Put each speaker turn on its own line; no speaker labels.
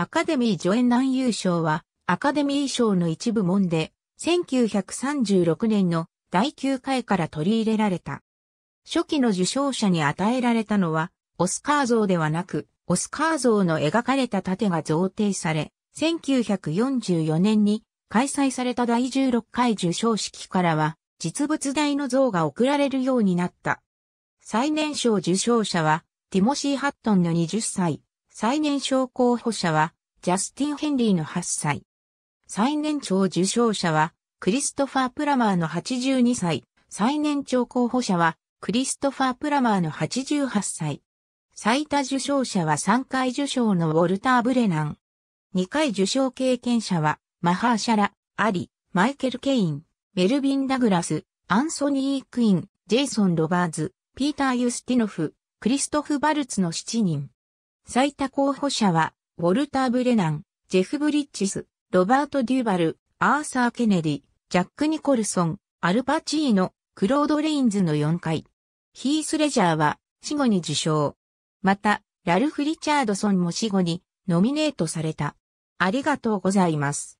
アカデミー助演男優賞は、アカデミー賞の一部門で、
1936年の第9回から取り入れられた。初期の受賞者に与えられたのは、オスカー像ではなく、オスカー像の描かれた盾が贈呈され、1944年に開催された第16回受賞式からは、実物大の像が贈られるようになった。最年少受賞者は、ティモシー・ハットンの20歳、最年少候補者は、ジャスティン・ヘンリーの8歳。最年長受賞者は、クリストファー・プラマーの82歳。最年長候補者は、クリストファー・プラマーの88歳。最多受賞者は3回受賞のウォルター・ブレナン。2回受賞経験者は、マハーシャラ、アリ、マイケル・ケイン、メルビン・ダグラス、アンソニー・クイン、ジェイソン・ロバーズ、ピーター・ユスティノフ、クリストフ・バルツの7人。最多候補者は、ウォルター・ブレナン、ジェフ・ブリッジス、ロバート・デューバル、アーサー・ケネディ、ジャック・ニコルソン、アルパチーノ、クロード・レインズの4回。ヒース・レジャーは死後に受賞。また、ラルフ・リチャードソンも死後にノミネート
された。ありがとうございます。